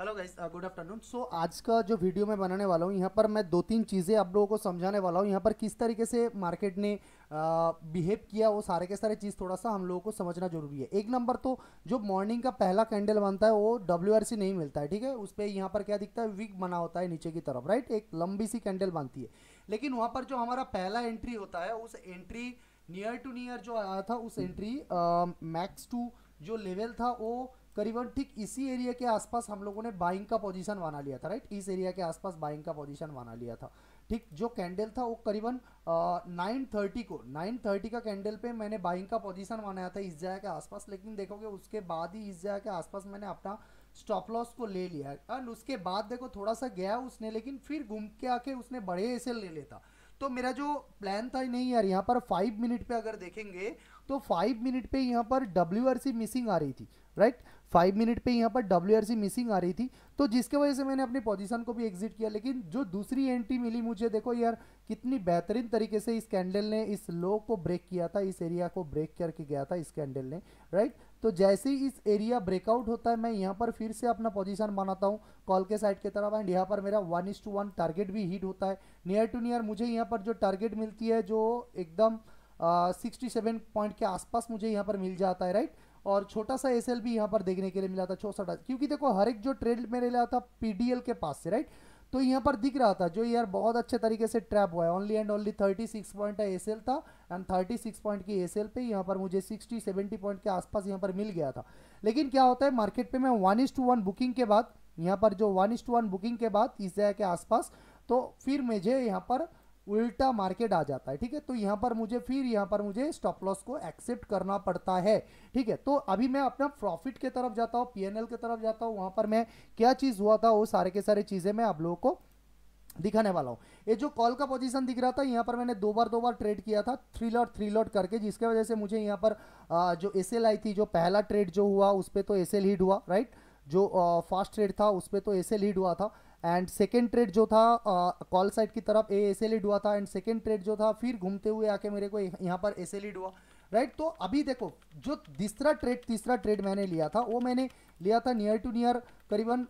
Hello guys good afternoon so आज का जो वीडियो मैं बनाने वाला हूँ यहाँ पर मैं दो तीन चीज़ें आप लोगों को समझाने वाला हूँ यहाँ पर किस तरीके से मार्केट ने बिहेव uh, किया वो सारे के सारे चीज़ थोड़ा सा हम लोगों को समझना जरूरी है एक नंबर तो जो मॉर्निंग का पहला कैंडल बनता है वो डब्ल्यू नहीं मिलता है ठीक है उस पर यहाँ पर क्या दिखता है विग बना होता है नीचे की तरफ राइट एक लंबी सी कैंडल बनती है लेकिन वहाँ पर जो हमारा पहला एंट्री होता है उस एंट्री नियर टू नियर जो आया था उस एंट्री मैक्स टू जो लेवल था वो करीबन ठीक इसी एरिया के आसपास हम लोगों ने बाइंग का पोजीशन बना लिया था राइट इस एरिया के आसपास बाइंग का पोजीशन बना लिया था ठीक जो कैंडल था वो करीबन नाइन थर्टी को नाइन थर्टी का कैंडल पे मैंने बाइंग का पोजीशन बनाया था इस जगह के आसपास लेकिन देखोगे उसके बाद ही इस जगह के आसपास मैंने अपना स्टॉप लॉस को ले लिया एंड उसके बाद देखो थोड़ा सा गया उसने लेकिन फिर घूम के आके उसने बड़े ऐसे ले लेता तो मेरा जो प्लान था नहीं यार यहाँ पर फाइव मिनट पे अगर देखेंगे तो फाइव मिनट पे यहाँ पर डब्ल्यू मिसिंग आ रही थी राइट right? फाइव मिनट पे यहाँ पर डब्ल्यू मिसिंग आ रही थी तो जिसके वजह से मैंने अपनी पोजीशन को भी एग्जिट किया लेकिन जो दूसरी एंट्री मिली मुझे देखो यार कितनी बेहतरीन तरीके से इस कैंडल ने इस लो को ब्रेक किया था इस एरिया को ब्रेक करके गया था इस कैंडल ने राइट तो जैसे ही इस एरिया ब्रेकआउट होता है मैं यहाँ पर फिर से अपना पोजिशन बनाता हूँ कॉल के साइड की तरफ एंड यहाँ पर मेरा one is two one target भी हिट होता है नियर टू नियर मुझे यहाँ पर जो टारगेट मिलती है जो एकदम सिक्सटी सेवन पॉइंट के आसपास मुझे यहाँ पर मिल जाता है राइट right? और छोटा सा एस एल भी यहाँ पर देखने के लिए मिला था चौसठ क्योंकि देखो हर एक जो ट्रेड में लिया था पीडीएल के पास से राइट तो यहाँ पर दिख रहा था जो यार बहुत अच्छे तरीके से ट्रैप हुआ है ओनली एंड ओनली 36 पॉइंट का एल था एंड 36 पॉइंट की एस पे यहाँ पर मुझे 60 70 पॉइंट के आसपास यहाँ पर मिल गया था लेकिन क्या होता है मार्केट पे मैं one is two one booking के बाद यहाँ पर जो one is two one booking के बाद इस जगह के आसपास तो फिर मुझे यहाँ पर उल्टा मार्केट आ जाता है ठीक है तो यहाँ पर मुझे फिर यहाँ पर मुझे स्टॉप लॉस को एक्सेप्ट करना पड़ता है ठीक है तो अभी मैं अपना प्रॉफिट के तरफ जाता हूँ पीएनएल के तरफ जाता हूँ वहाँ पर मैं क्या चीज़ हुआ था वो सारे के सारे चीज़ें मैं आप लोगों को दिखाने वाला हूँ ये जो कॉल का पोजीशन दिख रहा था यहाँ पर मैंने दो बार दो बार ट्रेड किया था थ्री लॉट थ्री लॉट करके जिसके वजह से मुझे यहाँ पर जो एस आई थी जो पहला ट्रेड जो हुआ उस पर तो एस हिट हुआ राइट जो फास्ट ट्रेड था उस पर तो एस हिट हुआ था एंड सेकेंड ट्रेड जो था कॉल uh, साइड की तरफ ए एस एल हुआ था एंड सेकेंड ट्रेड जो था फिर घूमते हुए आके मेरे को यहाँ पर एस एल हुआ राइट right? तो अभी देखो जो तीसरा ट्रेड तीसरा ट्रेड मैंने लिया था वो मैंने लिया था नियर टू नियर करीबन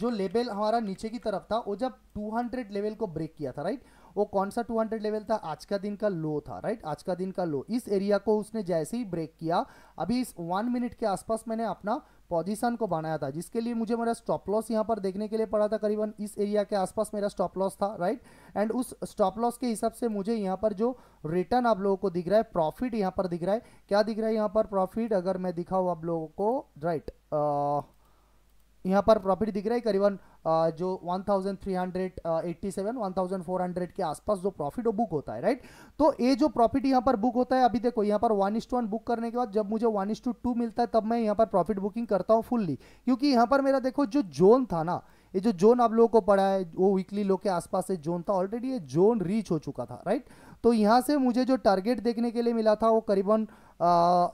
जो लेवल हमारा नीचे की तरफ था वो जब 200 लेवल को ब्रेक किया था राइट वो कौन सा 200 लेवल था आज का दिन का लो था राइट आज का दिन का लो इस एरिया को उसने जैसे ही ब्रेक किया अभी इस वन मिनट के आसपास मैंने अपना पोजीशन को बनाया था जिसके लिए मुझे मेरा स्टॉप लॉस यहाँ पर देखने के लिए पड़ा था करीबन इस एरिया के आसपास मेरा स्टॉप लॉस था राइट एंड उस स्टॉप लॉस के हिसाब से मुझे यहाँ पर जो रिटर्न आप लोगों को दिख रहा है प्रॉफिट यहाँ पर दिख रहा है क्या दिख रहा है यहाँ पर प्रॉफिट अगर मैं दिखाऊँ आप लोगों को राइट right, यहाँ पर प्रॉफिट दिख रहा है करीबन जो 1387 1400 के आसपास जो प्रॉफिट वो बुक होता है राइट तो ये जो प्रॉफिट यहाँ पर बुक होता है अभी देखो यहाँ पर वन टू वन बुक करने के बाद जब मुझे वन इस टू टू मिलता है तब मैं यहाँ पर प्रॉफिट बुकिंग करता हूँ फुल्ली क्योंकि यहाँ पर मेरा देखो जो जोन था ना ये जो जोन आप लोगों को पढ़ा है वो वीकली लो के आसपास से जोन था ऑलरेडी ये जोन रीच हो चुका था राइट तो यहाँ से मुझे जो टारगेट देखने के लिए मिला था वो करीबन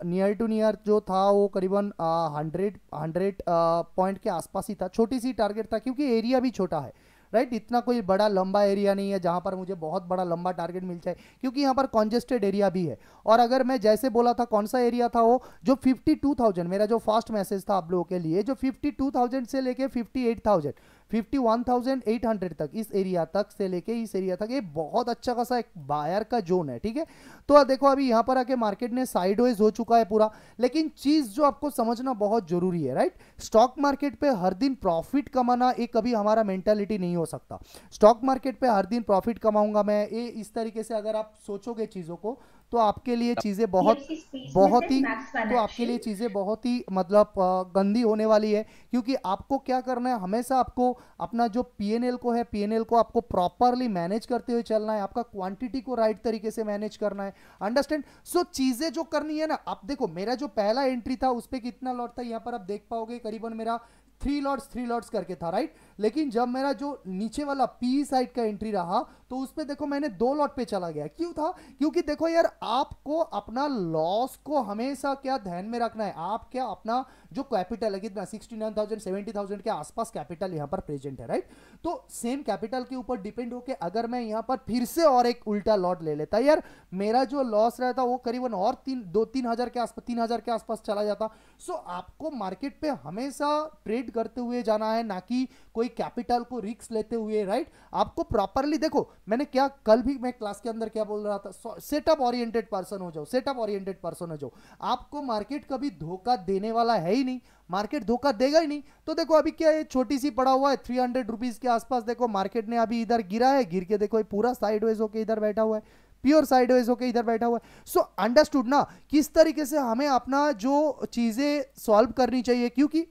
नियर टू नियर जो था वो करीबन हंड्रेड हंड्रेड पॉइंट के आसपास ही था छोटी सी टारगेट था क्योंकि एरिया भी छोटा है राइट इतना कोई बड़ा लंबा एरिया नहीं है जहां पर मुझे बहुत बड़ा लंबा टारगेट मिल जाए क्योंकि यहाँ पर कॉन्जेस्टेड एरिया भी है और अगर मैं जैसे बोला था कौन सा एरिया था वो जो 52,000 मेरा जो फास्ट मैसेज था आप लोगों के लिए जो 52,000 से लेके 58,000 51,800 तक इस एरिया तक से लेके इस एरिया तक ये बहुत अच्छा खासा एक बायर का जोन है ठीक है तो देखो अभी यहाँ पर आके मार्केट ने साइड हो चुका है पूरा लेकिन चीज़ जो आपको समझना बहुत ज़रूरी है राइट स्टॉक मार्केट पे हर दिन प्रॉफिट कमाना एक कभी हमारा मेंटेलिटी नहीं हो सकता स्टॉक मार्केट पे हर दिन प्रॉफिट कमाऊंगा मैं ये इस तरीके से अगर आप सोचोगे चीज़ों को तो आपके लिए तो चीज़ें बहुत बहुत ही तो आपके लिए चीज़ें बहुत ही मतलब गंदी होने वाली है क्योंकि आपको क्या करना है हमेशा आपको अपना जो पीएनएल को है पीएनएल को आपको प्रॉपरली मैनेज करते हुए चलना है आपका क्वांटिटी को राइट तरीके से मैनेज करना है अंडरस्टैंड सो चीज़ें जो करनी है ना आप देखो मेरा जो पहला एंट्री था उस पर कितना लॉट था यहाँ पर आप देख पाओगे करीबन मेरा थ्री लॉट्स थ्री लॉट्स करके था राइट लेकिन जब मेरा जो नीचे वाला पी साइड का एंट्री रहा तो उस पर देखो मैंने दो लॉट पे चला गया क्यों था क्योंकि देखो यार आपको अपना लॉस को हमेशा क्या ध्यान में रखना है आप क्या अपना जो कैपिटल है कितना sixty nine thousand seventy thousand के आसपास कैपिटल यहाँ पर प्रेजेंट है राइट तो सेम कैपिटल के ऊपर डिपेंड होकर अगर मैं यहाँ पर फिर से और एक उल्टा लॉट ले लेता यार मेरा जो लॉस रहता वो करीबन और तीन दो तीन हजार के आसपास तीन हजार के आसपास चला जाता सो आपको मार्केट पे हमेशा ट्रेड ट्रेड करते हुए जाना है ना कि कोई कैपिटल को रिक्स लेते हुए राइट आपको प्रॉपरली देखो मैंने क्या कल भी मैं क्लास के अंदर क्या बोल रहा था सेटअप ओरिएंटेड पर्सन हो जाओ सेटअप ओरिएंटेड पर्सन हो जाओ आपको मार्केट कभी धोखा देने वाला है ही नहीं मार्केट धोखा देगा ही नहीं तो देखो अभी क्या ये छोटी सी पड़ा हुआ है थ्री हंड्रेड रुपीज़ के आसपास देखो मार्केट ने अभी इधर गिरा है गिर के देखो ये पूरा साइडवेज होके इधर बैठा हुआ है प्योर साइडवेज होके इधर बैठा हुआ है सो अंडरस्टूड ना किस तरीके से हमें अपना जो चीज़ें सॉल्व करनी चाहिए क्योंकि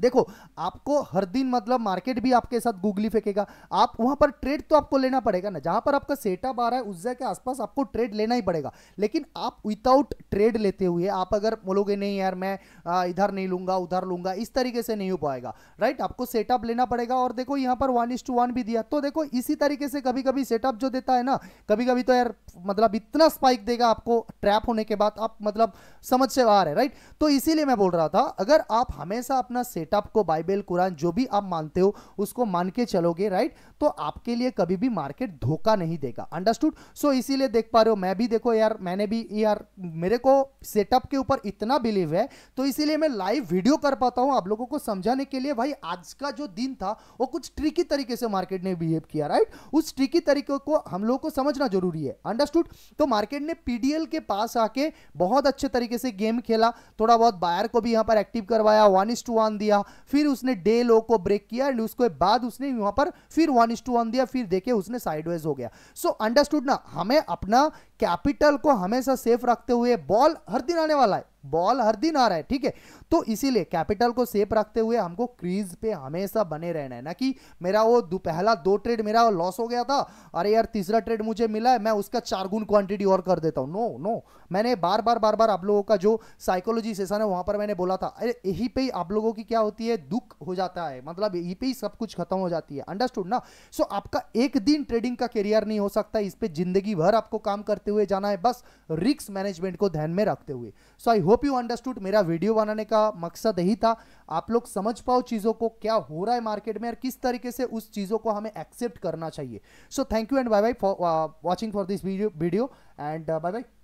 देखो आपको हर दिन मतलब मार्केट भी आपके साथ गूगली फेंकेगा आप वहां पर ट्रेड तो आपको लेना पड़ेगा ना जहां पर आपका सेटअप आ रहा है उस जगह के आसपास आपको ट्रेड लेना ही पड़ेगा लेकिन आप विदाउट ट्रेड लेते हुए आप अगर बोलोगे नहीं यार मैं इधर नहीं लूंगा उधर लूंगा इस तरीके से नहीं हो पाएगा राइट आपको सेटअप लेना पड़ेगा और देखो यहाँ पर वन इस टू वन भी दिया तो देखो इसी तरीके से कभी कभी सेटअप जो देता है ना कभी कभी तो यार मतलब इतना स्पाइक देगा आपको ट्रैप होने के बाद आप मतलब समझ से बाहर है राइट तो इसीलिए मैं बोल रहा था अगर आप हमेशा अपना सेटअप को बाइबल कुरान जो भी आप मानते हो उसको मान के चलोगे राइट तो आपके लिए कभी भी मार्केट धोखा नहीं देगा अंडरस्टूड सो इसीलिए देख पा रहे हो मैं भी देखो यार मैंने भी यार मेरे को सेटअप के ऊपर इतना बिलीव है तो इसीलिए मैं लाइव वीडियो कर पाता हूँ आप लोगों को समझाने के लिए भाई आज का जो दिन था वो कुछ ट्रिकी तरीके से मार्केट ने बिहेव किया राइट उस ट्रिकी तरीके को हम लोग को समझना जरूरी है अंडरस्टूड तो मार्केट ने पीडीएल के पास आके बहुत अच्छे तरीके से गेम खेला थोड़ा बहुत बायर को भी यहाँ पर एक्टिव करवाया वन इज टू वन दिया दिया फिर उसने डे लो को ब्रेक किया एंड उसके बाद उसने वहां पर फिर वन इज टू वन दिया फिर देखे उसने साइडवेज हो गया सो so, अंडरस्टूड ना हमें अपना कैपिटल को हमेशा सेफ रखते हुए बॉल हर दिन आने वाला है बॉल हर दिन आ रहा है ठीक है तो इसीलिए कैपिटल को सेफ रखते हुए हमको क्रीज पे हमेशा बने रहना है ना कि मेरा वो दो पहला दो ट्रेड मेरा लॉस हो गया था अरे यार तीसरा ट्रेड मुझे मिला है मैं उसका चार गुण क्वांटिटी और कर देता हूँ नो नो मैंने बार बार बार बार आप लोगों का जो साइकोलॉजी सेशन है वहां पर मैंने बोला था अरे यही पे आप लोगों की क्या होती है दुख हो जाता है मतलब यही पे ही सब कुछ खत्म हो जाती है अंडरस्टूड ना सो आपका एक दिन ट्रेडिंग का करियर नहीं हो सकता इस पर जिंदगी भर आपको काम करते हुए जाना है बस रिक्स मैनेजमेंट को ध्यान में रखते हुए so I hope hope you understood मेरा वीडियो बनाने का मकसद यही था आप लोग समझ पाओ चीज़ों को क्या हो रहा है मार्केट में और किस तरीके से उस चीज़ों को हमें एक्सेप्ट करना चाहिए so thank you and bye bye for watching for this video and bye bye